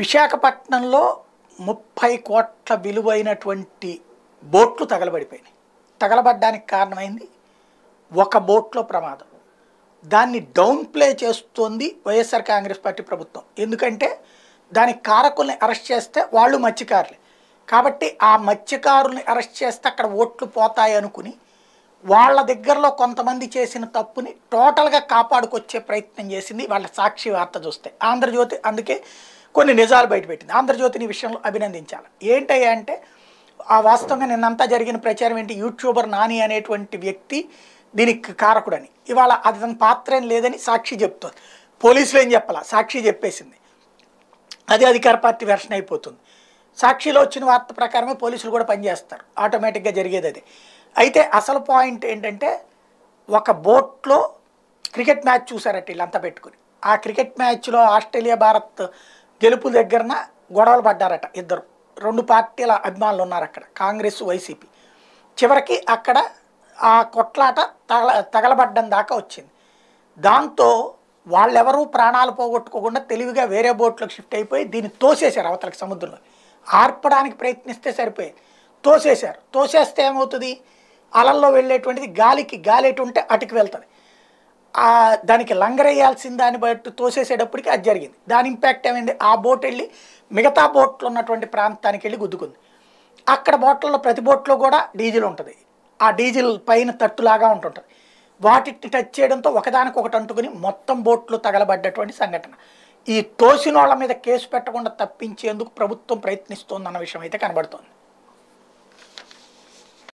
విశాఖపట్నంలో ముప్పై కోట్ల విలువైనటువంటి బోట్లు తగలబడిపోయినాయి తగలబడ్డానికి కారణమైంది ఒక బోట్లో ప్రమాదం దాన్ని డౌన్ ప్లే చేస్తోంది వైఎస్ఆర్ కాంగ్రెస్ పార్టీ ప్రభుత్వం ఎందుకంటే దాని కారకుల్ని అరెస్ట్ చేస్తే వాళ్ళు మత్స్యకారులే కాబట్టి ఆ మత్స్యకారుల్ని అరెస్ట్ చేస్తే అక్కడ ఓట్లు పోతాయి అనుకుని వాళ్ళ దగ్గరలో కొంతమంది చేసిన తప్పుని టోటల్గా కాపాడుకొచ్చే ప్రయత్నం చేసింది వాళ్ళ సాక్షి వార్త చూస్తే ఆంధ్రజ్యోతి అందుకే కొన్ని నిజాలు బయటపెట్టింది ఆంధ్రజ్యోతిని విషయంలో అభినందించాలి ఏంటయ్యా అంటే ఆ వాస్తవంగా నిన్నంతా జరిగిన ప్రచారం ఏంటి యూట్యూబర్ నాని అనేటువంటి వ్యక్తి దీనికి కారకుడని ఇవాళ అది తన పాత్ర ఏం లేదని సాక్షి చెప్తుంది పోలీసులు ఏం చెప్పాల సాక్షి చెప్పేసింది అది అధికార పార్టీ వెర్షన్ అయిపోతుంది సాక్షిలో వచ్చిన వార్త ప్రకారమే పోలీసులు కూడా పనిచేస్తారు ఆటోమేటిక్గా జరిగేది అది అయితే అసలు పాయింట్ ఏంటంటే ఒక బోట్లో క్రికెట్ మ్యాచ్ చూసారట వీళ్ళంతా పెట్టుకుని ఆ క్రికెట్ మ్యాచ్లో ఆస్ట్రేలియా భారత్ గెలుపు దగ్గరన గొడవలు పడ్డారట ఇద్దరు రెండు పార్టీల అభిమానులు ఉన్నారు అక్కడ కాంగ్రెస్ వైసీపీ చివరికి అక్కడ ఆ కొట్లాట తగల తగలబడ్డం దాకా వచ్చింది దాంతో వాళ్ళెవరూ ప్రాణాలు పోగొట్టుకోకుండా తెలివిగా వేరే బోట్లకు షిఫ్ట్ అయిపోయి దీన్ని తోసేశారు అవతలకి సముద్రంలో ఆర్పడానికి ప్రయత్నిస్తే సరిపోయేది తోసేశారు తోసేస్తే ఏమవుతుంది అలల్లో వెళ్ళేటువంటిది గాలికి గాలి ఎటు ఉంటే అటుకు వెళ్తుంది దానికి లంగరేయాల్సిన దాన్ని బట్టి తోసేసేటప్పటికి అది జరిగింది దాని ఇంపాక్ట్ ఏమైంది ఆ బోట్ వెళ్ళి మిగతా బోట్లు ఉన్నటువంటి ప్రాంతానికి వెళ్ళి గుద్దుకుంది అక్కడ బోట్లలో ప్రతి బోట్లో కూడా డీజిల్ ఉంటుంది ఆ డీజిల్ పైన తట్టులాగా ఉంటుంటుంది వాటిని టచ్ చేయడంతో ఒకటి అంటుకుని మొత్తం బోట్లు తగలబడ్డటువంటి సంఘటన ఈ తోసిన వాళ్ళ మీద కేసు పెట్టకుండా తప్పించేందుకు ప్రభుత్వం ప్రయత్నిస్తోందన్న విషయం అయితే కనబడుతోంది